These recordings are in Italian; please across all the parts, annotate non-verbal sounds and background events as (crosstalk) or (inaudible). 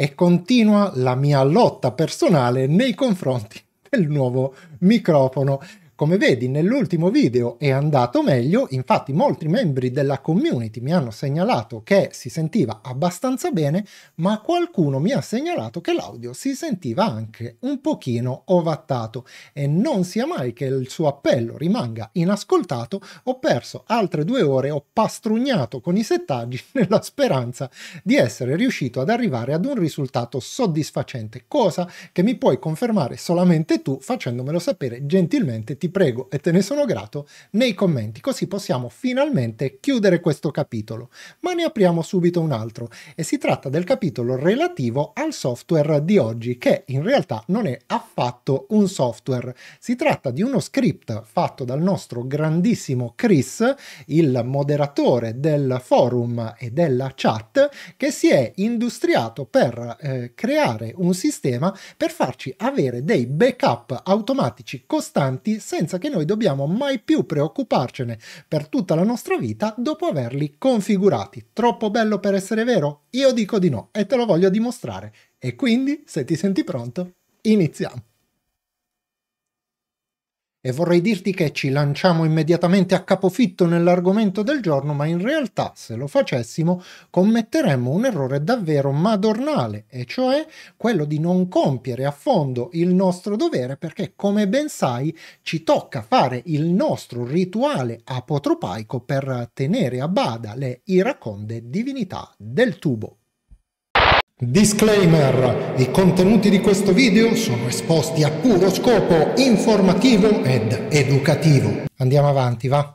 e continua la mia lotta personale nei confronti del nuovo microfono come vedi nell'ultimo video è andato meglio, infatti molti membri della community mi hanno segnalato che si sentiva abbastanza bene, ma qualcuno mi ha segnalato che l'audio si sentiva anche un pochino ovattato e non sia mai che il suo appello rimanga inascoltato, ho perso altre due ore, ho pastrugnato con i settaggi (laughs) nella speranza di essere riuscito ad arrivare ad un risultato soddisfacente, cosa che mi puoi confermare solamente tu facendomelo sapere gentilmente ti ti prego e te ne sono grato nei commenti, così possiamo finalmente chiudere questo capitolo. Ma ne apriamo subito un altro e si tratta del capitolo relativo al software di oggi, che in realtà non è affatto un software. Si tratta di uno script fatto dal nostro grandissimo Chris, il moderatore del forum e della chat, che si è industriato per eh, creare un sistema per farci avere dei backup automatici costanti se senza che noi dobbiamo mai più preoccuparcene per tutta la nostra vita dopo averli configurati. Troppo bello per essere vero? Io dico di no e te lo voglio dimostrare. E quindi, se ti senti pronto, iniziamo! e vorrei dirti che ci lanciamo immediatamente a capofitto nell'argomento del giorno, ma in realtà se lo facessimo commetteremmo un errore davvero madornale, e cioè quello di non compiere a fondo il nostro dovere perché, come ben sai, ci tocca fare il nostro rituale apotropaico per tenere a bada le iraconde divinità del tubo. Disclaimer, i contenuti di questo video sono esposti a puro scopo informativo ed educativo. Andiamo avanti, va?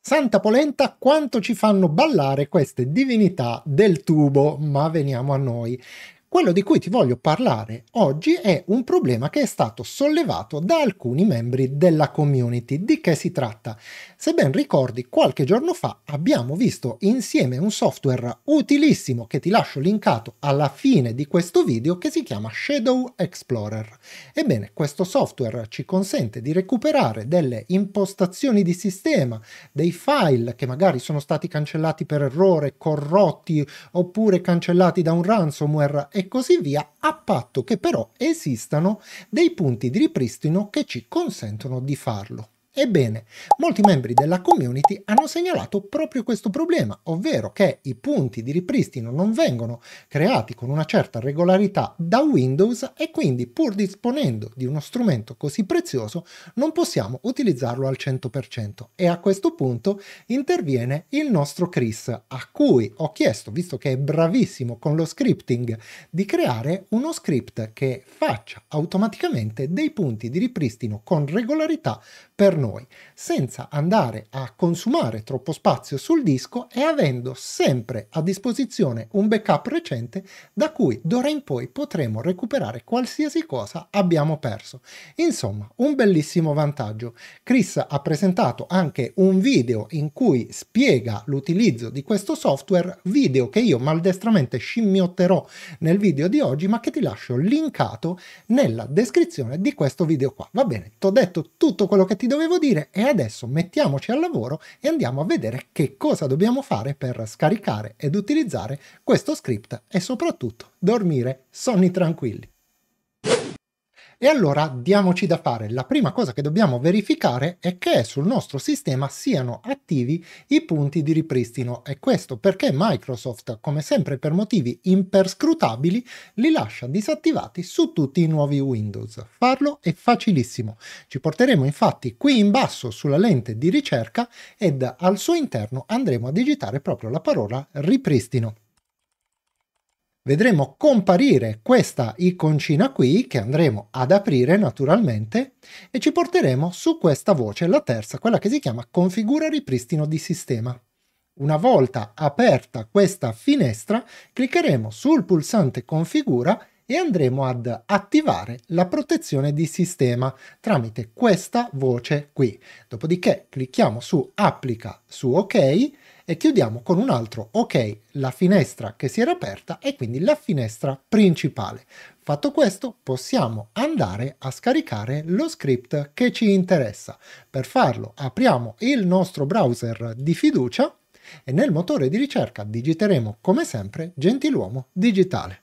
Santa Polenta, quanto ci fanno ballare queste divinità del tubo, ma veniamo a noi. Quello di cui ti voglio parlare oggi è un problema che è stato sollevato da alcuni membri della community. Di che si tratta? Se ben ricordi, qualche giorno fa abbiamo visto insieme un software utilissimo che ti lascio linkato alla fine di questo video che si chiama Shadow Explorer. Ebbene, questo software ci consente di recuperare delle impostazioni di sistema, dei file che magari sono stati cancellati per errore, corrotti oppure cancellati da un ransomware e così via, a patto che però esistano dei punti di ripristino che ci consentono di farlo. Ebbene, molti membri della community hanno segnalato proprio questo problema, ovvero che i punti di ripristino non vengono creati con una certa regolarità da Windows e quindi pur disponendo di uno strumento così prezioso non possiamo utilizzarlo al 100%. E a questo punto interviene il nostro Chris, a cui ho chiesto, visto che è bravissimo con lo scripting, di creare uno script che faccia automaticamente dei punti di ripristino con regolarità per noi, senza andare a consumare troppo spazio sul disco e avendo sempre a disposizione un backup recente da cui d'ora in poi potremo recuperare qualsiasi cosa abbiamo perso. Insomma, un bellissimo vantaggio. Chris ha presentato anche un video in cui spiega l'utilizzo di questo software, video che io maldestramente scimmiotterò nel video di oggi, ma che ti lascio linkato nella descrizione di questo video qua. Va bene, ti ho detto tutto quello che ti dovevo dire e adesso mettiamoci al lavoro e andiamo a vedere che cosa dobbiamo fare per scaricare ed utilizzare questo script e soprattutto dormire sonni tranquilli. E allora diamoci da fare. La prima cosa che dobbiamo verificare è che sul nostro sistema siano attivi i punti di ripristino e questo perché Microsoft, come sempre per motivi imperscrutabili, li lascia disattivati su tutti i nuovi Windows. Farlo è facilissimo. Ci porteremo infatti qui in basso sulla lente di ricerca ed al suo interno andremo a digitare proprio la parola ripristino vedremo comparire questa iconcina qui che andremo ad aprire naturalmente e ci porteremo su questa voce, la terza, quella che si chiama configura ripristino di sistema. Una volta aperta questa finestra cliccheremo sul pulsante configura e andremo ad attivare la protezione di sistema tramite questa voce qui. Dopodiché clicchiamo su applica su ok e chiudiamo con un altro ok la finestra che si era aperta e quindi la finestra principale. Fatto questo possiamo andare a scaricare lo script che ci interessa. Per farlo apriamo il nostro browser di fiducia e nel motore di ricerca digiteremo come sempre gentiluomo digitale.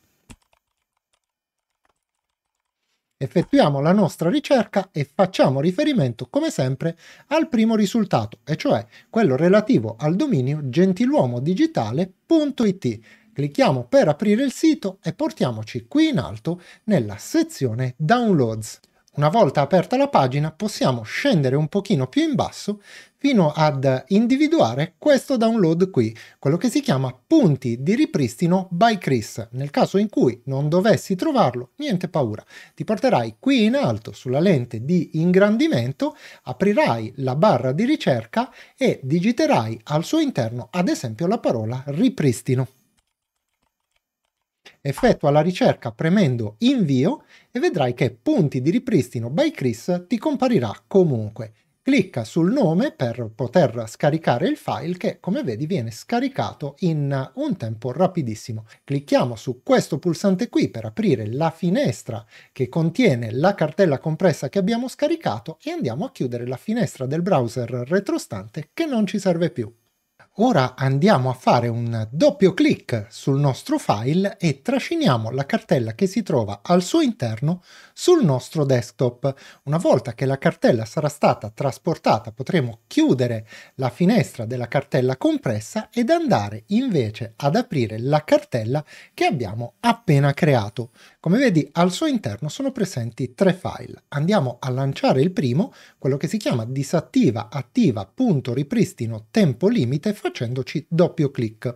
Effettuiamo la nostra ricerca e facciamo riferimento, come sempre, al primo risultato, e cioè quello relativo al dominio gentiluomodigitale.it. Clicchiamo per aprire il sito e portiamoci qui in alto nella sezione Downloads. Una volta aperta la pagina possiamo scendere un pochino più in basso fino ad individuare questo download qui, quello che si chiama punti di ripristino by Chris. Nel caso in cui non dovessi trovarlo, niente paura, ti porterai qui in alto sulla lente di ingrandimento, aprirai la barra di ricerca e digiterai al suo interno ad esempio la parola ripristino effettua la ricerca premendo invio e vedrai che punti di ripristino by Chris ti comparirà comunque. Clicca sul nome per poter scaricare il file che come vedi viene scaricato in un tempo rapidissimo. Clicchiamo su questo pulsante qui per aprire la finestra che contiene la cartella compressa che abbiamo scaricato e andiamo a chiudere la finestra del browser retrostante che non ci serve più. Ora andiamo a fare un doppio clic sul nostro file e trasciniamo la cartella che si trova al suo interno sul nostro desktop. Una volta che la cartella sarà stata trasportata potremo chiudere la finestra della cartella compressa ed andare invece ad aprire la cartella che abbiamo appena creato. Come vedi al suo interno sono presenti tre file. Andiamo a lanciare il primo, quello che si chiama disattiva attiva.ripristino tempo limite facendoci doppio clic.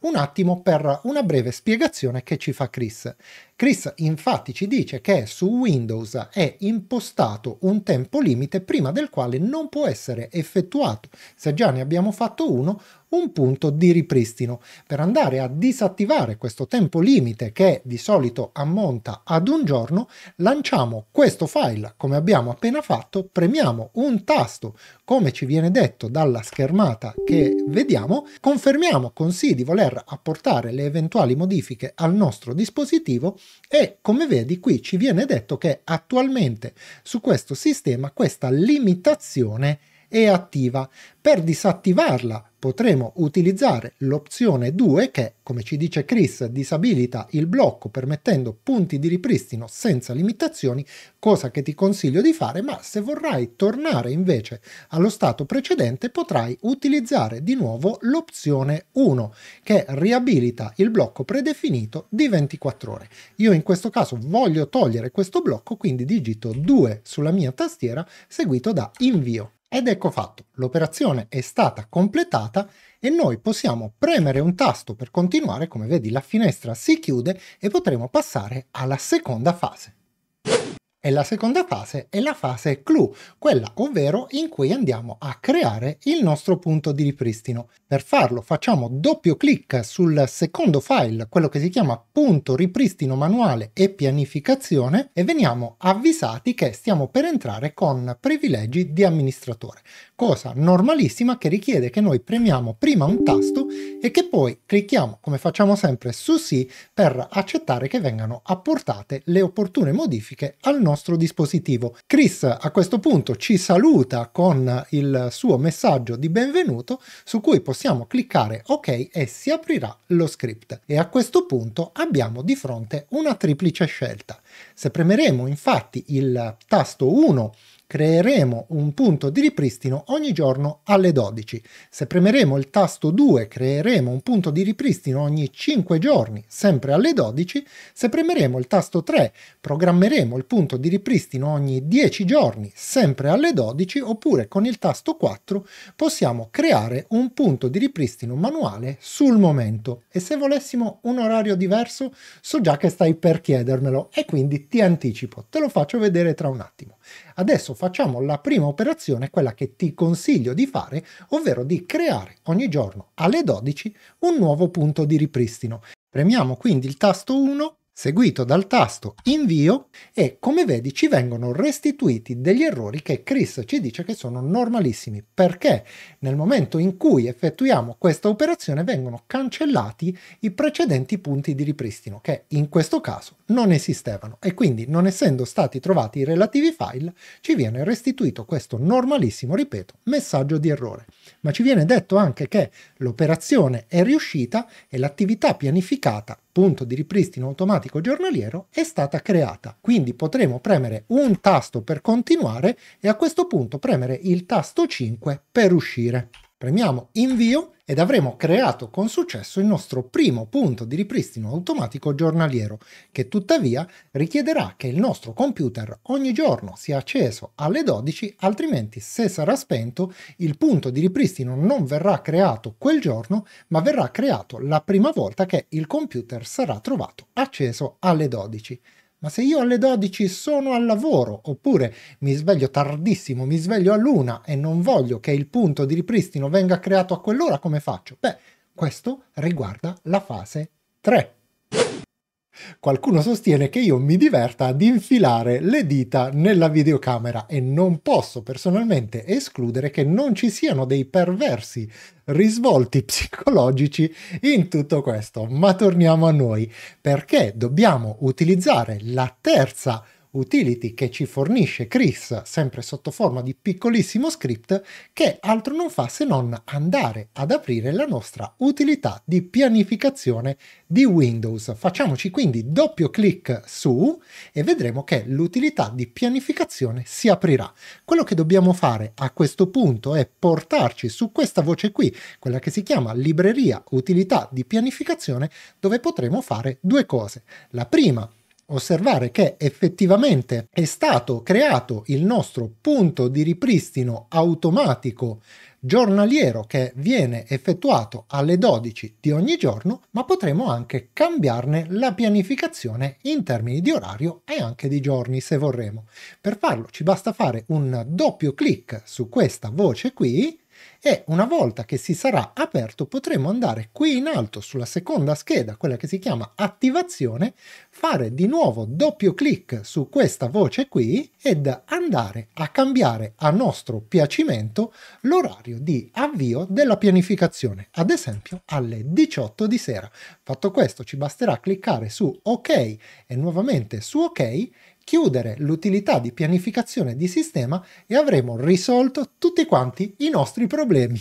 Un attimo per una breve spiegazione che ci fa Chris. Chris infatti ci dice che su Windows è impostato un tempo limite prima del quale non può essere effettuato, se già ne abbiamo fatto uno, un punto di ripristino per andare a disattivare questo tempo limite che di solito ammonta ad un giorno lanciamo questo file come abbiamo appena fatto premiamo un tasto come ci viene detto dalla schermata che vediamo confermiamo con sì di voler apportare le eventuali modifiche al nostro dispositivo e come vedi qui ci viene detto che attualmente su questo sistema questa limitazione è attiva. Per disattivarla potremo utilizzare l'opzione 2 che, come ci dice Chris, disabilita il blocco permettendo punti di ripristino senza limitazioni, cosa che ti consiglio di fare, ma se vorrai tornare invece allo stato precedente potrai utilizzare di nuovo l'opzione 1 che riabilita il blocco predefinito di 24 ore. Io in questo caso voglio togliere questo blocco, quindi digito 2 sulla mia tastiera seguito da invio. Ed ecco fatto, l'operazione è stata completata e noi possiamo premere un tasto per continuare, come vedi la finestra si chiude e potremo passare alla seconda fase. E la seconda fase è la fase clou, quella ovvero in cui andiamo a creare il nostro punto di ripristino. Per farlo facciamo doppio clic sul secondo file, quello che si chiama punto ripristino manuale e pianificazione e veniamo avvisati che stiamo per entrare con privilegi di amministratore, cosa normalissima che richiede che noi premiamo prima un tasto e che poi clicchiamo, come facciamo sempre, su sì per accettare che vengano apportate le opportune modifiche al nostro nostro dispositivo. Chris a questo punto ci saluta con il suo messaggio di benvenuto su cui possiamo cliccare ok e si aprirà lo script e a questo punto abbiamo di fronte una triplice scelta. Se premeremo infatti il tasto 1 Creeremo un punto di ripristino ogni giorno alle 12. Se premeremo il tasto 2 creeremo un punto di ripristino ogni 5 giorni, sempre alle 12. Se premeremo il tasto 3 programmeremo il punto di ripristino ogni 10 giorni, sempre alle 12, oppure con il tasto 4 possiamo creare un punto di ripristino manuale sul momento. E se volessimo un orario diverso, so già che stai per chiedermelo e quindi ti anticipo, te lo faccio vedere tra un attimo. Adesso facciamo la prima operazione, quella che ti consiglio di fare, ovvero di creare ogni giorno alle 12 un nuovo punto di ripristino. Premiamo quindi il tasto 1 seguito dal tasto invio e come vedi ci vengono restituiti degli errori che Chris ci dice che sono normalissimi perché nel momento in cui effettuiamo questa operazione vengono cancellati i precedenti punti di ripristino che in questo caso non esistevano e quindi non essendo stati trovati i relativi file ci viene restituito questo normalissimo, ripeto, messaggio di errore. Ma ci viene detto anche che l'operazione è riuscita e l'attività pianificata appunto di ripristino automatico giornaliero è stata creata. Quindi potremo premere un tasto per continuare e a questo punto premere il tasto 5 per uscire. Premiamo invio ed avremo creato con successo il nostro primo punto di ripristino automatico giornaliero, che tuttavia richiederà che il nostro computer ogni giorno sia acceso alle 12, altrimenti se sarà spento il punto di ripristino non verrà creato quel giorno, ma verrà creato la prima volta che il computer sarà trovato acceso alle 12. Ma se io alle 12 sono al lavoro, oppure mi sveglio tardissimo, mi sveglio a luna e non voglio che il punto di ripristino venga creato a quell'ora, come faccio? Beh, questo riguarda la fase 3. Qualcuno sostiene che io mi diverta ad infilare le dita nella videocamera e non posso personalmente escludere che non ci siano dei perversi risvolti (laughs) psicologici in tutto questo. Ma torniamo a noi, perché dobbiamo utilizzare la terza utility che ci fornisce Chris, sempre sotto forma di piccolissimo script, che altro non fa se non andare ad aprire la nostra utilità di pianificazione di Windows. Facciamoci quindi doppio clic su e vedremo che l'utilità di pianificazione si aprirà. Quello che dobbiamo fare a questo punto è portarci su questa voce qui, quella che si chiama libreria utilità di pianificazione, dove potremo fare due cose. La prima osservare che effettivamente è stato creato il nostro punto di ripristino automatico giornaliero che viene effettuato alle 12 di ogni giorno, ma potremo anche cambiarne la pianificazione in termini di orario e anche di giorni se vorremo. Per farlo ci basta fare un doppio clic su questa voce qui e una volta che si sarà aperto potremo andare qui in alto sulla seconda scheda, quella che si chiama attivazione, fare di nuovo doppio clic su questa voce qui ed andare a cambiare a nostro piacimento l'orario di avvio della pianificazione, ad esempio alle 18 di sera. Fatto questo ci basterà cliccare su ok e nuovamente su ok chiudere l'utilità di pianificazione di sistema e avremo risolto tutti quanti i nostri problemi.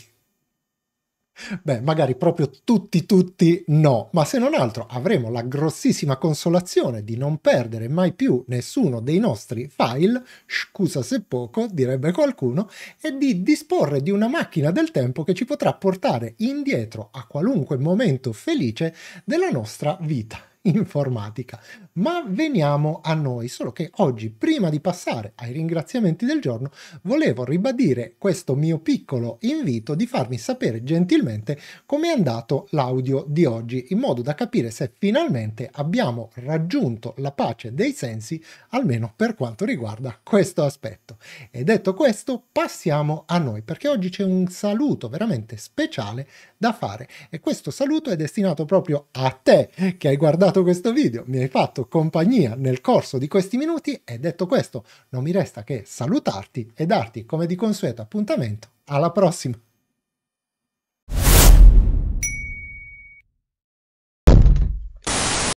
Beh, magari proprio tutti, tutti no, ma se non altro avremo la grossissima consolazione di non perdere mai più nessuno dei nostri file, scusa se poco, direbbe qualcuno, e di disporre di una macchina del tempo che ci potrà portare indietro a qualunque momento felice della nostra vita informatica. Ma veniamo a noi, solo che oggi, prima di passare ai ringraziamenti del giorno, volevo ribadire questo mio piccolo invito di farmi sapere gentilmente come è andato l'audio di oggi, in modo da capire se finalmente abbiamo raggiunto la pace dei sensi, almeno per quanto riguarda questo aspetto. E detto questo, passiamo a noi, perché oggi c'è un saluto veramente speciale da fare. E questo saluto è destinato proprio a te che hai guardato questo video, mi hai fatto compagnia nel corso di questi minuti e detto questo non mi resta che salutarti e darti come di consueto appuntamento alla prossima.